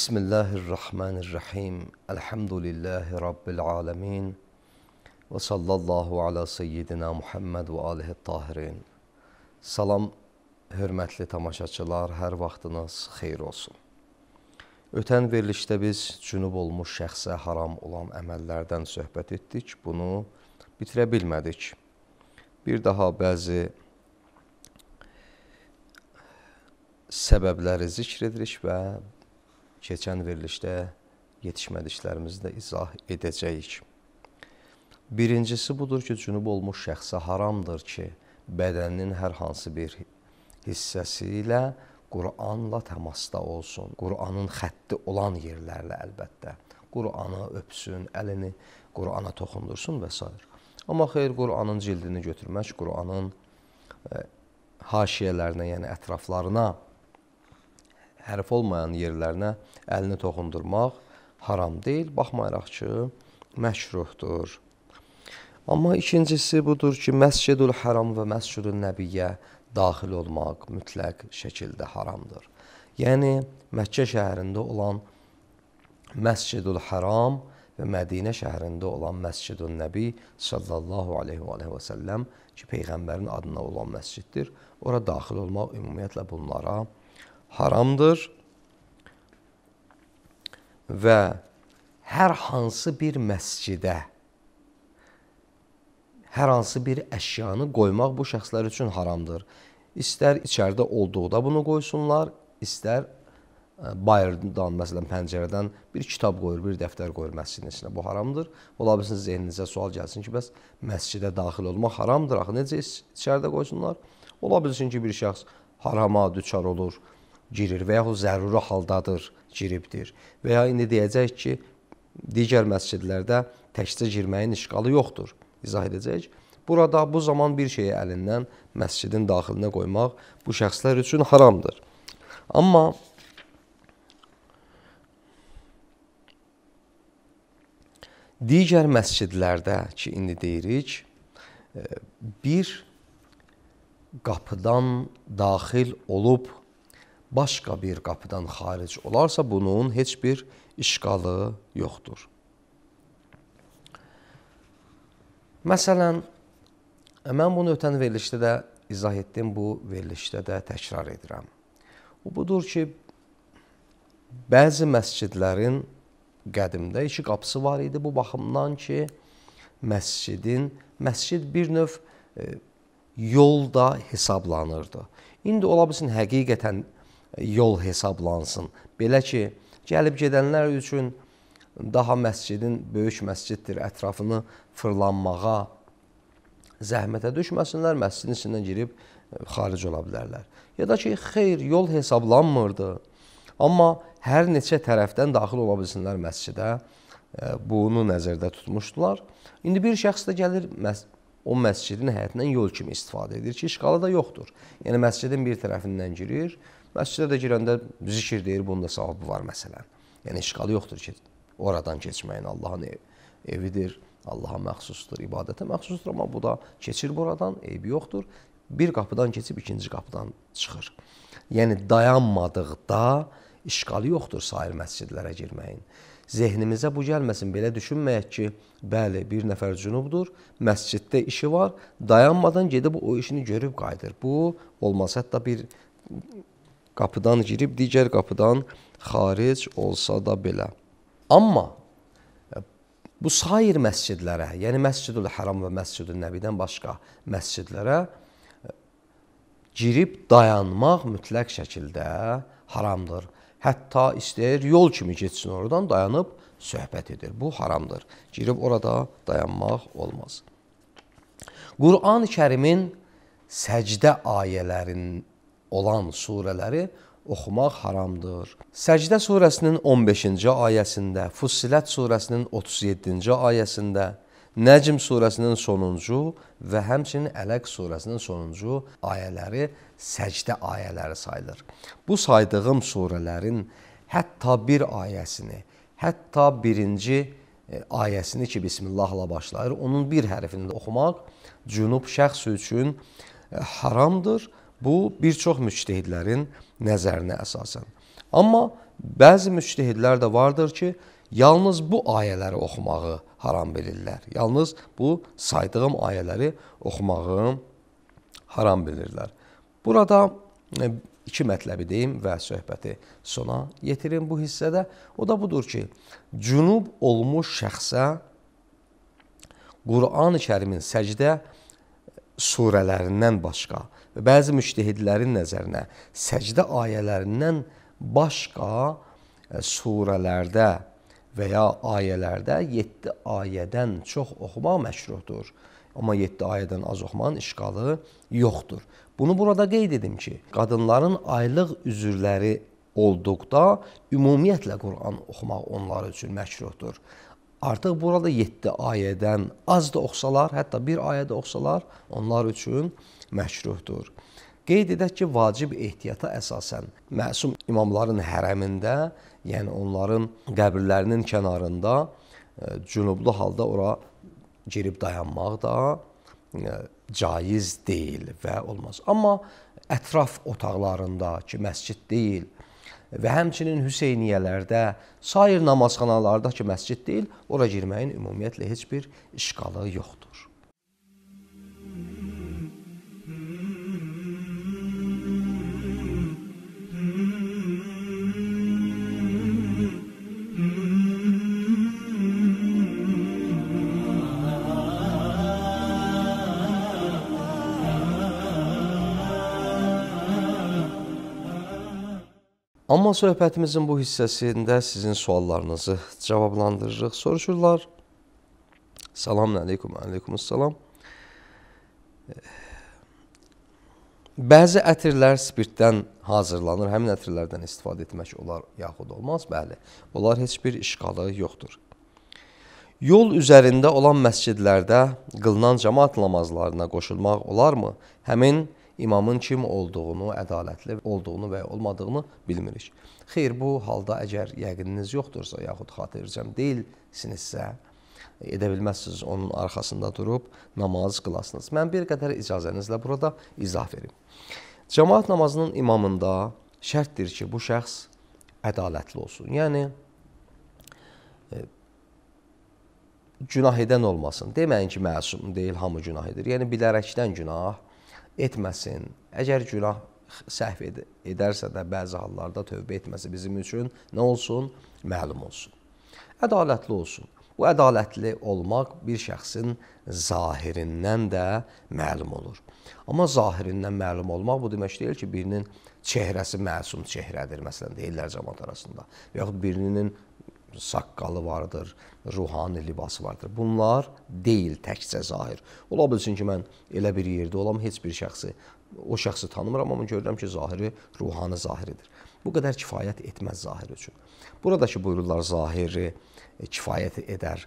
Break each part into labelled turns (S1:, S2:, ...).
S1: بسم الله الرحمن الرحيم الحمد لله رب العالمين وصلى الله على سيدنا Muhammed və alihi tahirin Salam, hörmətli tamaşaçılar, hər vaxtınız xeyir olsun. Ötən verilişdə biz cünub olmuş şəxsə haram olan əməllərdən söhbət etdik. Bunu bitirə bilmədik. Bir daha bəzi səbəbləri zikr edirik və keçən verilişdə yetişmədiklərimizi də izah edəcəyik. Birincisi budur ki, cünub olmuş şəxsə haramdır ki, bədəninin hər hansı bir hissəsi ilə Qur'anla təmasda olsun. Qur'anın xətti olan yerlərlə əlbəttə. Qur'anı öpsün, əlini Qur'ana toxundursun və s. Amma xeyr Qur'anın cildini götürmək, Qur'anın e, haşiyələrinə, yəni ətraflarına hərf olmayan yerlərinə əlini toxundurmaq haram deyil, baxmayaraq ki, məşruhdur. Amma ikincisi budur ki, Məscidül Haram və Məscidül Nəbiyyə daxil olmaq mütləq şəkildə haramdır. Yəni Məkkə şəhərində olan Məscidül Haram və Mədinə şəhərində olan Məscidül Nəbi sallallahu alayhi və alayhi və sallam ki, peyğəmbərin adına olan məsciddir. Ora daxil olmaq ümumiyyətlə bunlara haramdır və hər hansı bir məscidə hər hansı bir əşyanı qoymaq bu şəxslər üçün haramdır. İstər içəridə olduqda bunu qoysunlar, istər e, bayırdan, məsələn, pəncərədən bir kitab qoyur, bir dəftər qoyur məscidin içinə. Bu haramdır. Ola bilsin zehninizə sual gəlsin ki, bəs məscidə daxil olmaq haramdır. Axı necə içəridə qoysunlar? Ola bilsin ki, bir şəxs harama düçar olur, girir və yaxud zəruri haldadır giribdir. Və ya indi deyəcək ki, digər məscidlərdə təkcə girməyin işqalı yoxdur. İzah edəcək. Burada bu zaman bir şeyi əlindən məscidin daxilinə qoymaq bu şəxslər üçün haramdır. Amma digər məscidlərdə ki, indi deyirik, e, bir qapıdan daxil olub başqa bir qapıdan xaric olarsa bunun heç bir işqalı yoxdur. Məsələn, mən bunu ötən verilişdə də izah etdim, bu verilişdə də təkrar edirəm. O budur ki, bəzi məscidlərin qədimdə iki qapısı var idi bu baxımdan ki, məscidin məscid bir növ e, yolda hesablanırdı. İndi ola bilsin həqiqətən yol hesablansın. Belə ki, gəlib gedənlər üçün daha məscidin böyük məsciddir, ətrafını fırlanmağa, zəhmətə düşməsinlər, məscidin içindən girib e, xaric ola bilərlər. Ya da ki, xeyr, yol hesablanmırdı. Amma hər neçə tərəfdən daxil ola bilsinlər məscidə. E, bunu nəzərdə tutmuşdular. İndi bir şəxs də gəlir məscidə o məscidin həyətindən yol kimi istifadə edir ki, işğalı da yoxdur. Yəni məscidin bir tərəfindən girir, məscidə də girəndə zikr deyir, bunun da savabı var məsələn. Yəni işğalı yoxdur ki, oradan keçməyin Allahın ev, evidir, Allaha məxsusdur, ibadətə məxsusdur, amma bu da keçir buradan, eybi yoxdur. Bir qapıdan keçib ikinci qapıdan çıxır. Yəni dayanmadıqda işğalı yoxdur sair məscidlərə girməyin. Zehnimizə bu gəlməsin, belə düşünməyək ki, bəli, bir nəfər cünubdur, məsciddə işi var, dayanmadan gedib o işini görüb qayıdır. Bu olmaz. Hətta bir qapıdan girib digər qapıdan xaric olsa da belə. Amma e, bu sair məscidlərə, yəni Məscidül Haram və Məscidül Nəbidən başqa məscidlərə e, girib dayanmaq mütləq şəkildə haramdır. Hətta istəyir yol kimi getsin oradan dayanıb söhbət edir. Bu haramdır. Girib orada dayanmaq olmaz. Qur'an-ı Kərimin səcdə ayələrin olan surələri oxumaq haramdır. Səcdə surəsinin 15-ci ayəsində, Fussilət surəsinin 37-ci ayəsində Nəcm surəsinin sonuncu və həmçinin Ələq surəsinin sonuncu ayələri səcdə ayələri sayılır. Bu saydığım surələrin hətta bir ayəsini, hətta birinci e, ayəsini ki, bismillahla başlayır, onun bir hərfini də oxumaq cünub şəxs üçün e, haramdır. Bu bir çox müctehidlərin nəzərinə əsasən. Amma bəzi müctehidlər də vardır ki, yalnız bu ayələri oxumağı haram bilirlər. Yalnız bu saydığım ayələri oxumağı haram bilirlər. Burada e, iki mətləbi deyim və söhbəti sona yetirim bu hissədə. O da budur ki, cünub olmuş şəxsə Qur'an-ı Kərimin səcdə surələrindən başqa və bəzi müştehidlərin nəzərinə səcdə ayələrindən başqa e, surələrdə və ya ayələrdə 7 ayədən çox oxumaq məşruhdur. Amma 7 ayədən az oxumağın işqalı yoxdur. Bunu burada qeyd edim ki, qadınların aylıq üzrləri olduqda ümumiyyətlə Quran oxumaq onlar üçün məşruhdur. Artıq burada 7 ayədən az da oxsalar, hətta bir ayədə oxsalar, onlar üçün məşruhdur. Qeyd edək ki, vacib ehtiyata əsasən məsum imamların hərəmində, yəni onların qəbirlərinin kənarında e, cənublu halda ora girib dayanmaq da e, caiz deyil və olmaz. Amma ətraf otaqlarında ki, məscid deyil və həmçinin Hüseyniyyələrdə, sair namazxanalarda ki, məscid deyil, ora girməyin ümumiyyətlə heç bir işqalı yoxdur. Amma söhbətimizin bu hissəsində sizin suallarınızı cavablandırırıq. Soruşurlar. Salam əleykum, əleykumussalam. Bəzi ətirlər spirtdən hazırlanır. Həmin ətirlərdən istifadə etmək olar yaxud olmaz. Bəli. Onlar heç bir işğalı yoxdur. Yol üzərində olan məscidlərdə qılınan cemaat namazlarına qoşulmaq olarmı? Həmin imamın kim olduğunu, ədalətli olduğunu və ya olmadığını bilmirik. Xeyr, bu halda əgər yəqininiz yoxdursa, yaxud xatircəm deyilsinizsə, edə bilməzsiniz onun arxasında durub namaz qılasınız. Mən bir qədər icazənizlə burada izah verim. Cəmaat namazının imamında şərtdir ki, bu şəxs ədalətli olsun. Yəni e, günah edən olmasın. Deməyin ki, məsum deyil, hamı günah edir. Yəni bilərəkdən günah etməsin. Əgər günah səhv ed edərsə də bəzi hallarda tövbə etməsi bizim üçün nə olsun? Məlum olsun. Ədalətli olsun. Bu ədalətli olmaq bir şəxsin zahirindən də məlum olur. Amma zahirindən məlum olmaq bu demək deyil ki, birinin çehrəsi məsum çehrədir, məsələn, deyirlər cəmaət arasında. Və yaxud birinin saqqalı vardır, ruhani libası vardır. Bunlar deyil təkcə zahir. Ola bilsin ki, mən elə bir yerdə olam, heç bir şəxsi, o şəxsi tanımıram, amma görürəm ki, zahiri ruhani zahiridir. Bu qədər kifayət etməz zahir üçün. Buradakı buyururlar zahiri kifayət edər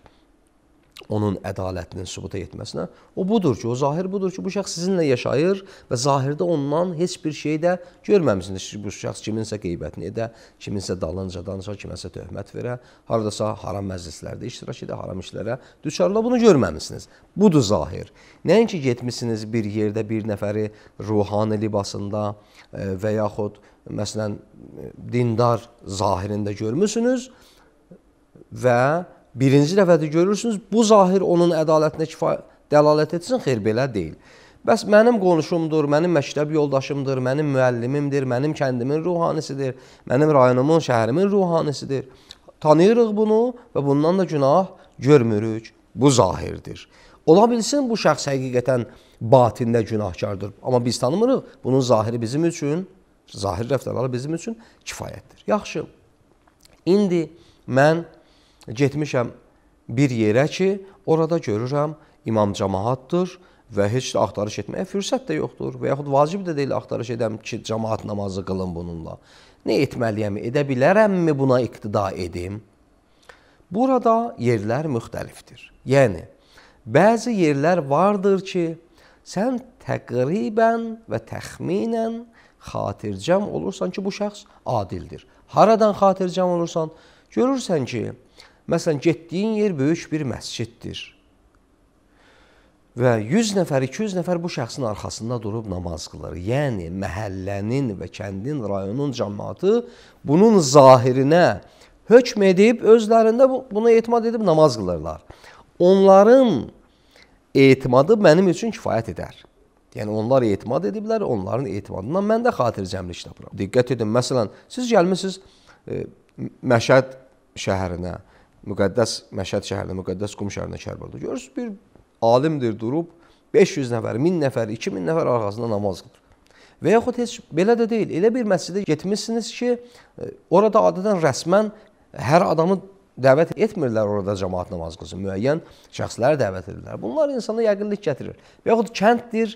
S1: onun ədalətinin sübuta yetməsinə. O budur ki, o zahir budur ki, bu şəxs sizinlə yaşayır və zahirdə ondan heç bir şey də görməmisiniz. Bu şəxs kiminsə qeybətini edə, kiminsə dalınca danışa, kiməsə töhmət verə, hardasa haram məclislərdə iştirak edə, haram işlərə düçarla bunu görməmisiniz. Budur zahir. Nəinki getmisiniz bir yerdə bir nəfəri ruhani libasında e, və yaxud məsələn e, dindar zahirində görmüsünüz və birinci dəfədir görürsünüz, bu zahir onun ədalətinə kifayə dəlalət etsin, xeyr belə deyil. Bəs mənim qonşumdur, mənim məktəb yoldaşımdır, mənim müəllimimdir, mənim kəndimin ruhanisidir, mənim rayonumun, şəhərimin ruhanisidir. Tanıyırıq bunu və bundan da günah görmürük. Bu zahirdir. Ola bilsin bu şəxs həqiqətən batində günahkardır. Amma biz tanımırıq. Bunun zahiri bizim üçün, zahir rəftarları bizim üçün kifayətdir. Yaxşı. İndi mən Getmişəm bir yerə ki, orada görürəm imam cəmaatdır və heç də axtarış etməyə fürsət də yoxdur və yaxud vacib də deyil axtarış edəm ki, cəmaat namazı qılın bununla. Nə etməliyəm? Edə bilərəmmi buna iqtida edim? Burada yerlər müxtəlifdir. Yəni bəzi yerlər vardır ki, sən təqribən və təxminən xatircəm olursan ki, bu şəxs adildir. Haradan xatircəm olursan, görürsən ki, Məsələn, getdiyin yer böyük bir məsciddir. Və 100 nəfər, 200 nəfər bu şəxsin arxasında durub namaz qılır. Yəni məhəllənin və kəndin, rayonun cəmaatı bunun zahirinə hökm edib özlərində buna etimad edib namaz qılırlar. Onların etimadı mənim üçün kifayət edər. Yəni onlar etimad ediblər, onların etimadından mən də xatircəmlik tapıram. Diqqət edin, məsələn, siz gəlmisiniz e, Məşəd şəhərinə müqəddəs Məşhəd şəhərində, müqəddəs Qum şəhərində, Kərbəlada. Görürsüz, bir alimdir durub 500 nəfər, 1000 nəfər, 2000 nəfər arxasında namaz qılır. Və yaxud heç belə də deyil. Elə bir məscidə getmisiniz ki, e, orada adətən rəsmən hər adamı dəvət etmirlər orada cemaat namaz qılsın. Müəyyən şəxsləri dəvət edirlər. Bunlar insana yəqinlik gətirir. Və yaxud kənddir,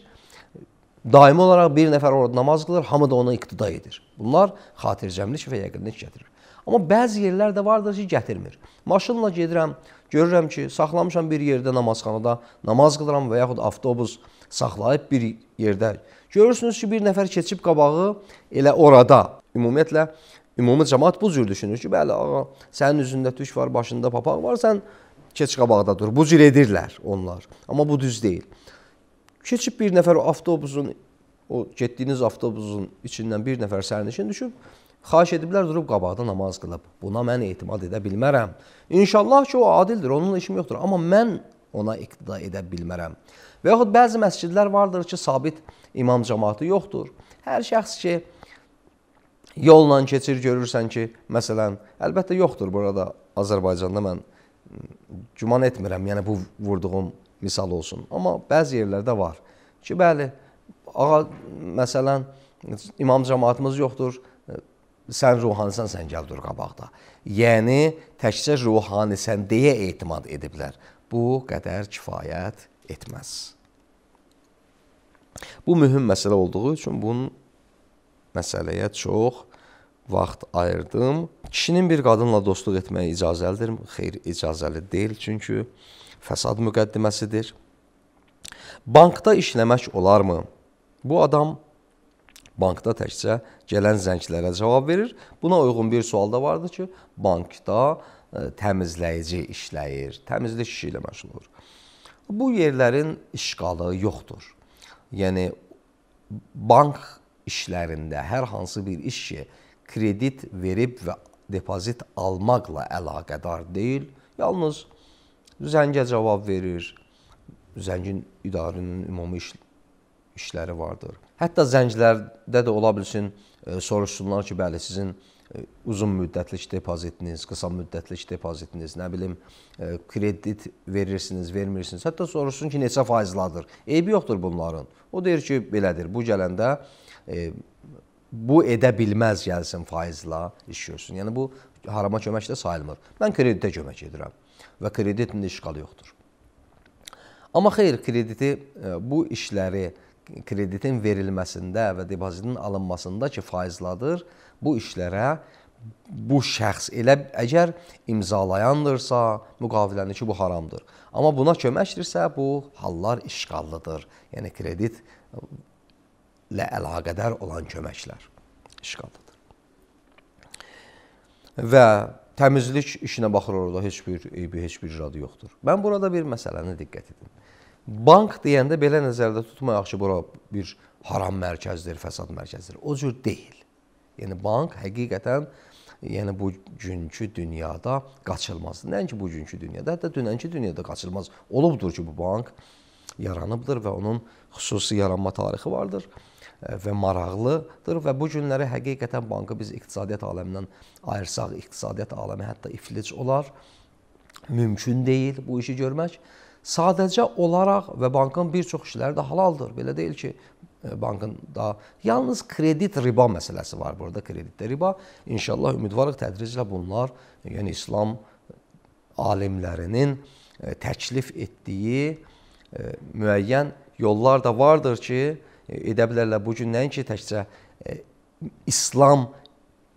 S1: daimi olaraq bir nəfər orada namaz qılır, hamı da ona iqtida edir. Bunlar xatircəmlik və yəqinlik gətirir. Amma bəzi yerlər də vardır ki, gətirmir. Maşınla gedirəm, görürəm ki, saxlamışam bir yerdə namazxanada, namaz qılıram və yaxud avtobus saxlayıb bir yerdə. Görürsünüz ki, bir nəfər keçib qabağı elə orada. Ümumiyyətlə ümumi cəmaət bu cür düşünür ki, bəli ağa, sənin üzündə tük var, başında papaq var, sən keç qabaqda dur. Bu cür edirlər onlar. Amma bu düz deyil. Keçib bir nəfər o avtobusun o getdiyiniz avtobusun içindən bir nəfər sərnişin düşüb Xahiş ediblər durub qabaqda namaz qılıb. Buna mən etimad edə bilmərəm. İnşallah ki, o adildir, onun işim yoxdur. Amma mən ona iqtida edə bilmərəm. Və yaxud bəzi məscidlər vardır ki, sabit imam cəmaatı yoxdur. Hər şəxs ki, yolla keçir, görürsən ki, məsələn, əlbəttə yoxdur burada Azərbaycanda mən güman etmirəm, yəni bu vurduğum misal olsun. Amma bəzi yerlərdə var ki, bəli, ağa, məsələn, imam cəmaatımız yoxdur, sən ruhanisən, sən gəl dur qabaqda. Yəni təkcə ruhanisən deyə etimad ediblər. Bu qədər kifayət etməz. Bu mühüm məsələ olduğu üçün bunun məsələyə çox vaxt ayırdım. Kişinin bir qadınla dostluq etməyə icazəlidir? Xeyr, icazəli deyil, çünki fəsad müqəddiməsidir. Bankda işləmək olarmı? Bu adam Bankda təkcə gələn zənglərə cavab verir. Buna uyğun bir sual da vardı ki, bankda e, təmizləyici işləyir, təmizlik işi ilə məşğul olur. Bu yerlərin işğalı yoxdur. Yəni bank işlərində hər hansı bir iş ki, kredit verib və depozit almaqla əlaqədar deyil, yalnız zəngə cavab verir, zəngin idarənin ümumi iş işləri vardır. Hətta zənglərdə də ola bilsin e, soruşsunlar ki, bəli sizin e, uzun müddətli depozitiniz, qısa müddətli depozitiniz, nə bilim e, kredit verirsiniz, vermirsiniz. Hətta soruşsun ki, neçə faizladır. Eybi yoxdur bunların. O deyir ki, belədir. Bu gələndə e, bu edə bilməz gəlsin faizla iş görsün. Yəni bu harama kömək də sayılmır. Mən kreditə kömək edirəm və kreditin işqalı yoxdur. Amma xeyr, krediti bu işləri kreditin verilməsində və depozitin alınmasında ki, faizladır, bu işlərə bu şəxs elə əgər imzalayandırsa, müqaviləni ki, bu haramdır. Amma buna köməkdirsə, bu hallar işğallıdır. Yəni kreditlə əlaqədar olan köməklər işğallıdır. Və təmizlik işinə baxır orada heç bir eybi, heç bir icradı yoxdur. Mən burada bir məsələni diqqət edim. Bank deyəndə belə nəzərdə tutmayaq ki, bura bir haram mərkəzdir, fəsad mərkəzdir. O cür deyil. Yəni bank həqiqətən yəni bu günkü dünyada qaçılmaz. Nəinki bu günkü dünyada, hətta dünənki dünyada qaçılmaz olubdur ki, bu bank yaranıbdır və onun xüsusi yaranma tarixi vardır e, və maraqlıdır və bu günləri həqiqətən bankı biz iqtisadiyyat aləmindən ayırsaq, iqtisadiyyat aləmi hətta iflic olar. Mümkün deyil bu işi görmək sadəcə olaraq və bankın bir çox işləri də halaldır. Belə deyil ki, e, bankın da yalnız kredit riba məsələsi var burada kreditdə riba. İnşallah ümidvarıq tədriclə bunlar, yəni İslam alimlərinin e, təklif etdiyi e, müəyyən yollar da vardır ki, edə bilərlər bu gün nəinki təkcə İslam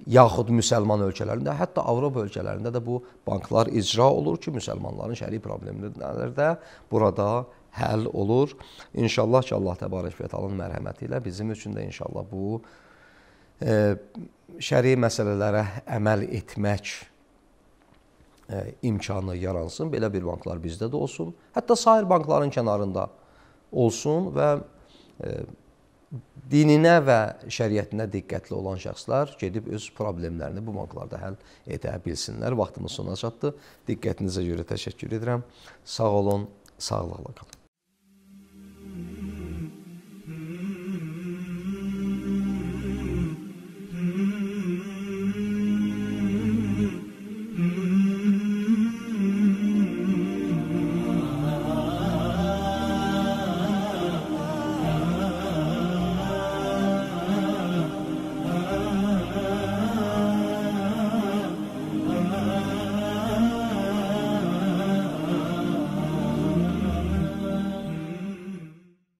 S1: yaxud müsəlman ölkələrində, hətta Avropa ölkələrində də bu banklar icra olur ki, müsəlmanların şəri problemləri də burada həll olur. İnşallah ki, Allah təbarək və təalanın mərhəməti ilə bizim üçün də inşallah bu e, şəri məsələlərə əməl etmək e, imkanı yaransın. Belə bir banklar bizdə də olsun. Hətta sair bankların kənarında olsun və e, dininə və şəriətinə diqqətli olan şəxslər gedib öz problemlərini bu banklarda həll edə bilsinlər. Vaxtımız sona çatdı. Diqqətinizə görə təşəkkür edirəm. Sağ olun, sağlıqla qalın.